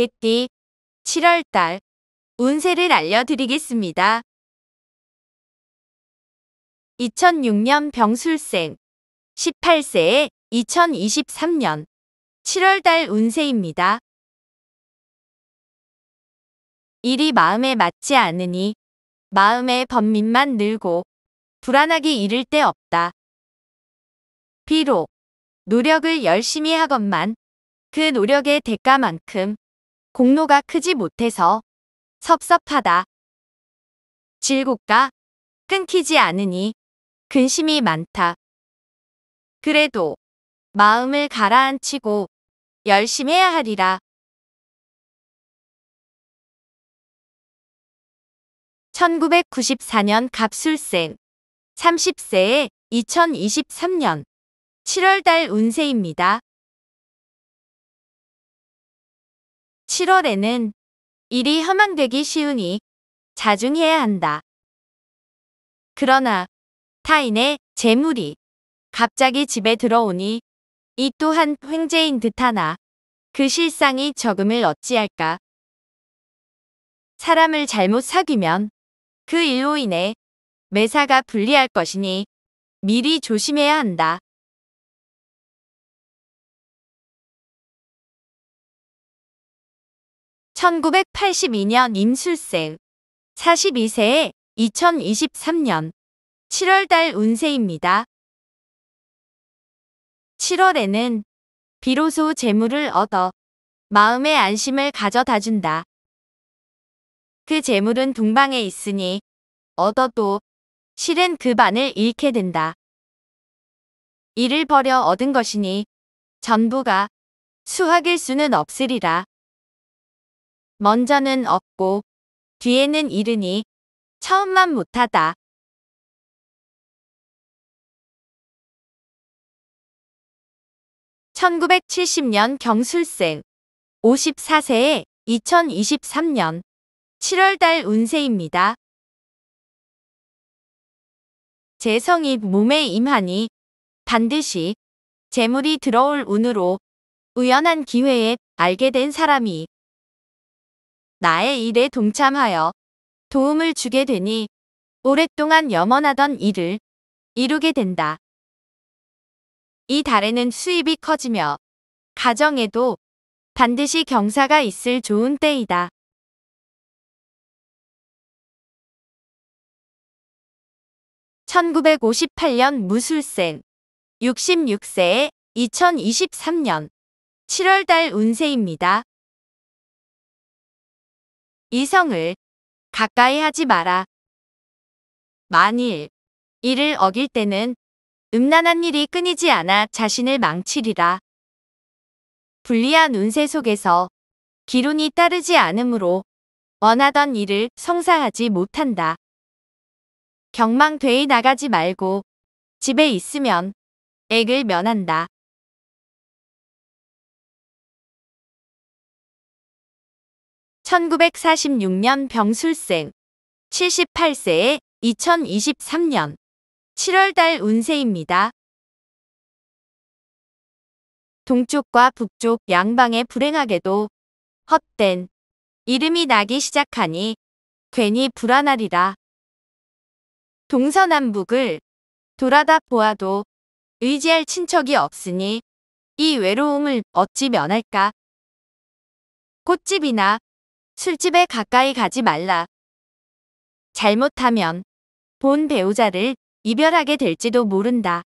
있띠 7월달 운세를 알려드리겠습니다. 2006년 병술생 1 8세에 2023년 7월달 운세입니다. 일이 마음에 맞지 않으니 마음의 번민만 늘고 불안하기 이를 데 없다. 비록 노력을 열심히 하건만 그 노력의 대가만큼 공로가 크지 못해서 섭섭하다. 질곡가 끊기지 않으니 근심이 많다. 그래도 마음을 가라앉히고 열심해야 히 하리라. (1994년) 갑술생 30세에 2023년 7월달 운세입니다. 7월에는 일이 허망되기 쉬우니 자중해야 한다. 그러나 타인의 재물이 갑자기 집에 들어오니 이 또한 횡재인 듯하나 그 실상이 적음을 어찌할까. 사람을 잘못 사귀면 그 일로 인해 매사가 불리할 것이니 미리 조심해야 한다. 1982년 임술생 42세에 2023년 7월달 운세입니다. 7월에는 비로소 재물을 얻어 마음의 안심을 가져다 준다. 그 재물은 동방에 있으니 얻어도 실은 그 반을 잃게 된다. 이를 버려 얻은 것이니 전부가 수확일 수는 없으리라. 먼저는 없고 뒤에는 이르니 처음만 못하다. (1970년) 경술생 54세에 2023년 7월달 운세입니다. 재성이 몸에 임하니 반드시 재물이 들어올 운으로 우연한 기회에 알게 된 사람이 나의 일에 동참하여 도움을 주게 되니 오랫동안 염원하던 일을 이루게 된다. 이 달에는 수입이 커지며 가정에도 반드시 경사가 있을 좋은 때이다. (1958년) 무술생 66세에 2023년 7월달 운세입니다. 이성을 가까이 하지 마라. 만일 이를 어길 때는 음란한 일이 끊이지 않아 자신을 망치리라. 불리한 운세 속에서 기론이 따르지 않으므로 원하던 일을 성사하지 못한다. 경망되이 나가지 말고 집에 있으면 액을 면한다. 1946년 병술생, 78세에 2023년 7월달 운세입니다. 동쪽과 북쪽 양방에 불행하게도 헛된 이름이 나기 시작하니 괜히 불안하리라. 동서남북을 돌아다 보아도 의지할 친척이 없으니 이 외로움을 어찌 면할까. 꽃집이나 술집에 가까이 가지 말라. 잘못하면 본 배우자를 이별하게 될지도 모른다.